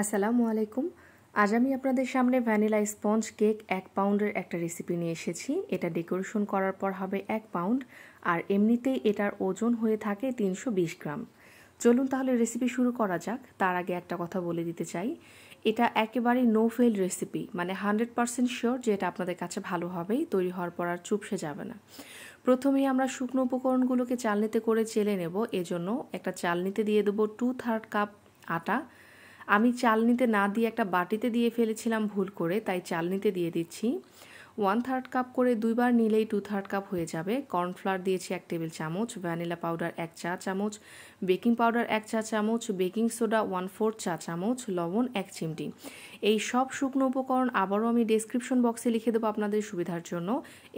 আসসালামু আলাইকুম আজ আমি আপনাদের সামনে ভ্যানিলা স্পঞ্জ কেক এক পাউন্ডের একটা রেসিপি নিয়ে এসেছি এটা ডেকোরেশন করার পর হবে এক পাউন্ড আর এমনিতেই এটার ওজন হয়ে থাকে তিনশো গ্রাম চলুন তাহলে রেসিপি শুরু করা যাক তার আগে একটা কথা বলে দিতে চাই এটা একেবারেই নো ফেল রেসিপি মানে হান্ড্রেড পারসেন্ট শিওর যে এটা আপনাদের কাছে ভালো হবেই তৈরি হওয়ার পর আর চুপসে যাবে না প্রথমেই আমরা শুকনো উপকরণগুলোকে চালনিতে করে চেলে নেব এজন্য একটা চালনিতে দিয়ে দেবো টু থার্ড কাপ আটা আমি চাল নিতে না দিয়ে একটা বাটিতে দিয়ে ফেলেছিলাম ভুল করে তাই চাল নিতে দিয়ে দিচ্ছি ওয়ান থার্ড কাপ করে দুইবার নিলেই টু থার্ড কাপ হয়ে যাবে কর্নফ্লাওয়ার দিয়েছি এক টেবিল চামচ ভ্যানিলা পাউডার এক চা চামচ বেকিং পাউডার এক চা চামচ বেকিং সোডা ওয়ান ফোর চা চামচ লবণ এক চিমটি এই সব শুকনো উপকরণ আবারও আমি ডেসক্রিপশন বক্সে লিখে দেবো আপনাদের সুবিধার জন্য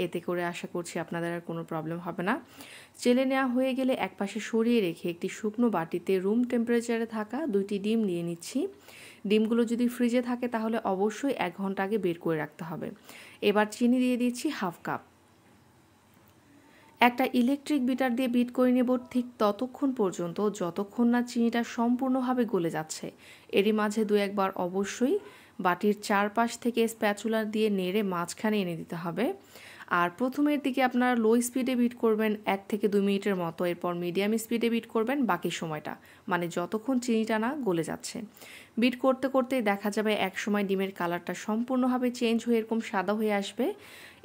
এতে করে আশা করছি আপনাদের আর কোনো প্রবলেম হবে না চেলে নেওয়া হয়ে গেলে একপাশে সরিয়ে রেখে একটি শুকনো বাটিতে রুম টেম্পারেচারে থাকা দুইটি ডিম নিয়ে নিচ্ছি ডিমগুলো যদি ফ্রিজে থাকে তাহলে অবশ্যই এক ঘন্টা আগে বের করে রাখতে হবে এবার চিনি দিয়ে দিচ্ছি হাফ কাপ একটা ইলেকট্রিক বিটার দিয়ে বিট করে নেব ঠিক ততক্ষণ পর্যন্ত যতক্ষণ না চিনিটা সম্পূর্ণভাবে গলে যাচ্ছে এরই মাঝে দু একবার অবশ্যই বাটির চারপাশ থেকে স্প্যাচুলার দিয়ে নেড়ে মাঝখানে এনে দিতে হবে আর প্রথমের দিকে আপনারা লো স্পিডে বিট করবেন এক থেকে দুই মিনিটের মতো এরপর মিডিয়াম স্পিডে বিট করবেন বাকি সময়টা মানে যতক্ষণ চিনিটা না গলে যাচ্ছে বিট করতে করতেই দেখা যাবে এক সময় ডিমের কালারটা সম্পূর্ণভাবে চেঞ্জ হয়ে এরকম সাদা হয়ে আসবে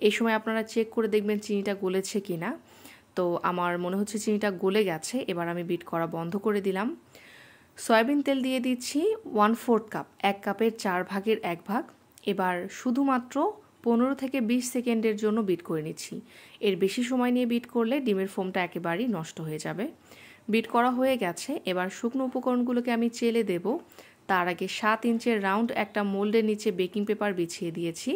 এই সময় আপনারা চেক করে দেখবেন চিনিটা গলেছে কি না তো আমার মনে হচ্ছে চিনিটা গলে গেছে এবার আমি বিট করা বন্ধ করে দিলাম সয়াবিন তেল দিয়ে দিচ্ছি ওয়ান ফোর্থ কাপ এক কাপের চার ভাগের এক ভাগ এবার শুধুমাত্র পনেরো থেকে বিশ সেকেন্ডের জন্য বিট করে নিচ্ছি এর বেশি সময় নিয়ে বিট করলে ডিমের ফোমটা একেবারেই নষ্ট হয়ে যাবে বিট করা হয়ে গেছে এবার শুকনো উপকরণগুলোকে আমি চেলে দেব তার আগে সাত ইঞ্চের রাউন্ড একটা মোল্ডের নিচে বেকিং পেপার বিছিয়ে দিয়েছি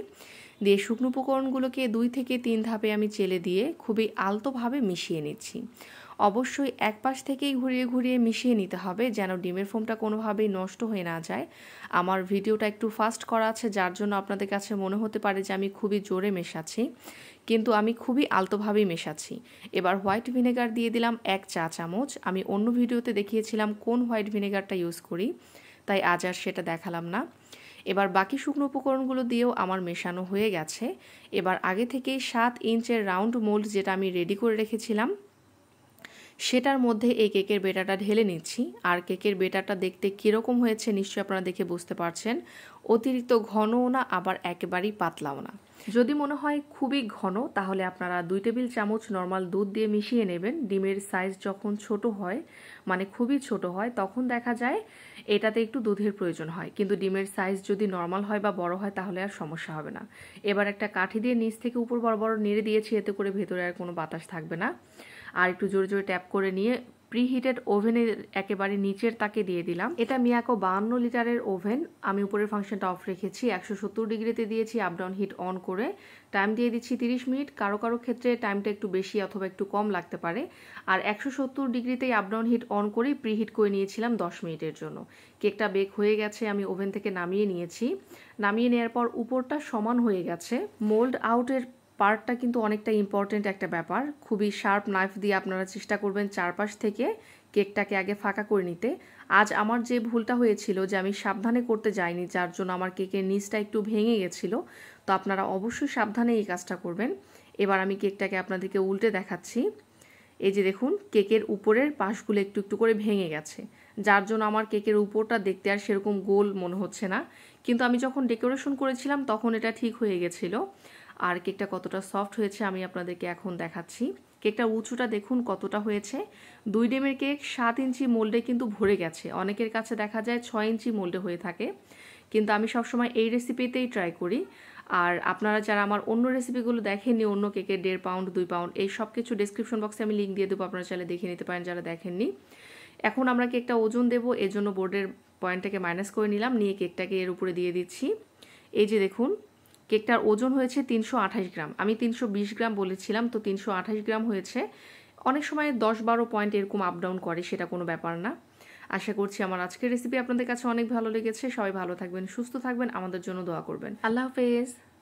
দিয়ে শুকনো উপকরণগুলোকে দুই থেকে তিন ধাপে আমি চেলে দিয়ে খুবই আলতোভাবে মিশিয়ে নিচ্ছি অবশ্যই এক পাশ থেকেই ঘুরিয়ে ঘুরিয়ে মিশিয়ে নিতে হবে যেন ডিমের ফোমটা কোনোভাবেই নষ্ট হয়ে না যায় আমার ভিডিওটা একটু ফাস্ট করা আছে যার জন্য আপনাদের কাছে মনে হতে পারে যে আমি খুবই জোরে মেশাচ্ছি কিন্তু আমি খুবই আলতোভাবেই মেশাচ্ছি এবার হোয়াইট ভিনেগার দিয়ে দিলাম এক চা চামচ আমি অন্য ভিডিওতে দেখিয়েছিলাম কোন হোয়াইট ভিনেগারটা ইউজ করি তাই আজ আর সেটা দেখালাম না এবার বাকি শুকনো উপকরণগুলো দিয়েও আমার মেশানো হয়ে গেছে এবার আগে থেকেই সাত ইঞ্চের রাউন্ড মোল্ড যেটা আমি রেডি করে রেখেছিলাম সেটার মধ্যে এই কেকের বেটাটা ঢেলে নিচ্ছি আর কেকের বেটাটা দেখতে কীরকম হয়েছে নিশ্চয়ই আপনারা দেখে বুঝতে পারছেন অতিরিক্ত ঘনও না আবার একেবারেই পাতলাও না যদি মনে হয় খুবই ঘন তাহলে আপনারা দুই টেবিল চামচ নর্মাল দুধ দিয়ে মিশিয়ে নেবেন ডিমের সাইজ যখন ছোট হয় মানে খুবই ছোট হয় তখন দেখা যায় এটাতে একটু দুধের প্রয়োজন হয় কিন্তু ডিমের সাইজ যদি নর্মাল হয় বা বড় হয় তাহলে আর সমস্যা হবে না এবার একটা কাঠি দিয়ে নিচ থেকে উপর বড় বড় নেড়ে দিয়েছি এতে করে ভেতরে আর কোনো বাতাস থাকবে না আর একটু জোরে জোরে ট্যাপ করে নিয়ে প্রিহিটেড ওভেনের একেবারে নিচের তাকে দিয়ে দিলাম এটা মিয়াকো বাহান্ন লিটারের ওভেন আমি উপরের ফাংশনটা অফ রেখেছি একশো সত্তর ডিগ্রিতে দিয়েছি আপডাউন হিট অন করে টাইম দিয়ে দিচ্ছি তিরিশ মিনিট কারো কারো ক্ষেত্রে টাইমটা একটু বেশি অথবা একটু কম লাগতে পারে আর একশো সত্তর ডিগ্রিতেই আপডাউন হিট অন করেই প্রিহিট করে নিয়েছিলাম দশ মিনিটের জন্য কেকটা বেক হয়ে গেছে আমি ওভেন থেকে নামিয়ে নিয়েছি নামিয়ে নেওয়ার পর উপরটা সমান হয়ে গেছে মোল্ড আউটের পার্টটা কিন্তু অনেকটা ইম্পর্টেন্ট একটা ব্যাপার খুবই শার্প নাইফ দিয়ে আপনারা চেষ্টা করবেন চারপাশ থেকে কেকটাকে আগে ফাঁকা করে নিতে আজ আমার যে ভুলটা হয়েছিল যে আমি সাবধানে করতে যাইনি যার জন্য আমার কেকের নিচটা একটু ভেঙে গেছিলো তো আপনারা অবশ্যই সাবধানে এই কাজটা করবেন এবার আমি কেকটাকে আপনাদেরকে উল্টে দেখাচ্ছি এই যে দেখুন কেকের উপরের পাশগুলো একটু একটু করে ভেঙে গেছে যার জন্য আমার কেকের উপরটা দেখতে আর সেরকম গোল মনে হচ্ছে না কিন্তু আমি যখন ডেকোরেশন করেছিলাম তখন এটা ঠিক হয়ে গেছিলো আর কেকটা কতটা সফট হয়েছে আমি আপনাদেরকে এখন দেখাচ্ছি কেকটা উঁচুটা দেখুন কতটা হয়েছে দুই ডেমের কেক সাত ইঞ্চি মোল্ডে কিন্তু ভরে গেছে অনেকের কাছে দেখা যায় ছয় ইঞ্চি মোল্ডে হয়ে থাকে কিন্তু আমি সবসময় এই রেসিপিতেই ট্রাই করি আর আপনারা যারা আমার অন্য রেসিপিগুলো দেখেননি অন্য কেকের দেড় পাউন্ড দুই পাউন্ড এই সব কিছু ডিসক্রিপশন বক্সে আমি লিঙ্ক দিয়ে দেবো আপনারা চাইলে দেখে নিতে পারেন যারা দেখেননি এখন আমরা কেকটা ওজন দেবো এর জন্য বোর্ডের পয়েন্টটাকে মাইনাস করে নিলাম নিয়ে কেকটাকে এর উপরে দিয়ে দিচ্ছি এই যে দেখুন কেকটার ওজন হয়েছে তিনশো গ্রাম আমি তিনশো গ্রাম বলেছিলাম তো তিনশো গ্রাম হয়েছে অনেক সময় দশ বারো পয়েন্ট এরকম আপ ডাউন করে সেটা কোনো ব্যাপার না আশা করছি আমার আজকের রেসিপি আপনাদের কাছে অনেক ভালো লেগেছে সবাই ভালো থাকবেন সুস্থ থাকবেন আমাদের জন্য দোয়া করবেন আল্লাহ হাফেজ